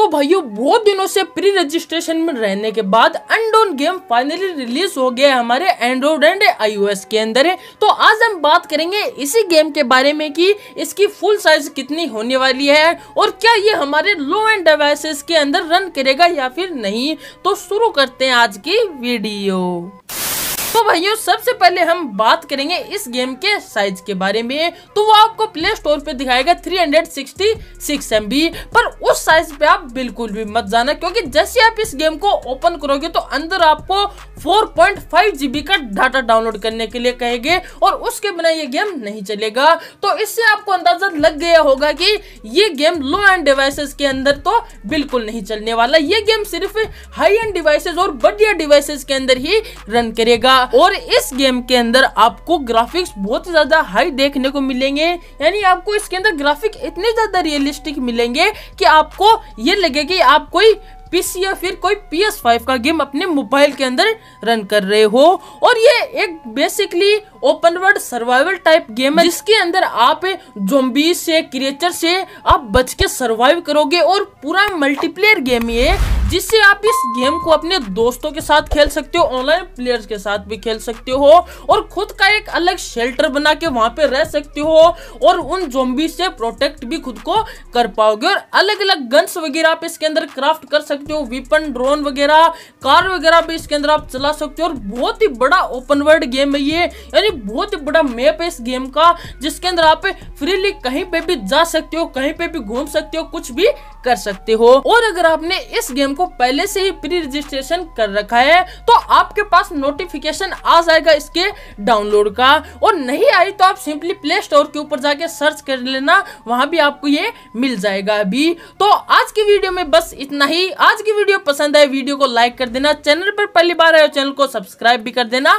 तो भाइयों बहुत दिनों से प्री रजिस्ट्रेशन में रहने के बाद अनडोन गेम फाइनली रिलीज हो गया है हमारे एंड्रॉइड एंड आईओएस के अंदर है तो आज हम बात करेंगे इसी गेम के बारे में कि इसकी फुल साइज कितनी होने वाली है और क्या ये हमारे लो एंड डिवाइसेस के अंदर रन करेगा या फिर नहीं तो शुरू करते हैं आज की वीडियो तो भाइयों सबसे पहले हम बात करेंगे इस गेम के साइज के बारे में तो वो आपको प्ले स्टोर पे दिखाएगा 366 MB पर उस साइज पे आप बिल्कुल भी मत जाना क्योंकि जैसे आप इस गेम को ओपन करोगे तो अंदर आपको 4.5 GB का डाटा डाउनलोड करने के लिए कहेंगे और उसके बिना ये गेम नहीं चलेगा तो इससे आपको अंदाजा लग गया होगा कि ये गेम लो एंड डिवाइसेस के अंदर तो बिल्कुल नहीं चलने वाला ये गेम सिर्फ हाई एंड डिवाइसेज और बढ़िया डिवाइसेज के अंदर ही रन करेगा और इस गेम के अंदर आपको ग्राफिक्स बहुत ज्यादा हाई देखने को मिलेंगे यानी आपको इसके अंदर ग्राफिक इतने ज्यादा रियलिस्टिक मिलेंगे कि आपको ये लगे कि आप कोई पीसी या फिर कोई पी एस फाइव का गेम अपने मोबाइल के अंदर रन कर रहे हो और ये एक basically open world survival type game है जिसके अंदर आप जोम्बी से क्रिएचर से आप बच के सर्वाइव करोगे और पूरा मल्टीप्लेयर गेम ये जिससे आप इस गेम को अपने दोस्तों के साथ खेल सकते हो ऑनलाइन प्लेयर्स के साथ भी खेल सकते हो और खुद का एक अलग शेल्टर बना के वहां पे रह सकते हो और उन जोम्बी से प्रोटेक्ट भी खुद को कर पाओगे और अलग अलग गन्स वगैरह आप इसके अंदर क्राफ्ट कर सकते हो वीपन ड्रोन वगैरह कार वगैरह भी इसके अंदर आप चला सकते हो और बहुत ही बड़ा ओपन वर्ल्ड गेम है ये यानी बहुत ही बड़ा मैप है इस गेम का जिसके अंदर आप फ्रीली कहीं पे भी जा सकते हो कहीं पे भी घूम सकते हो कुछ भी कर सकते हो और अगर आपने इस गेम को पहले से ही प्री रजिस्ट्रेशन कर रखा है तो आपके पास नोटिफिकेशन आ जाएगा इसके डाउनलोड का और नहीं आई तो आप सिंपली प्ले स्टोर के ऊपर जाके सर्च कर लेना वहां भी आपको ये मिल जाएगा अभी तो आज की वीडियो में बस इतना ही आज की वीडियो पसंद आए वीडियो को लाइक कर देना चैनल पर पहली बार आए चैनल को सब्सक्राइब भी कर देना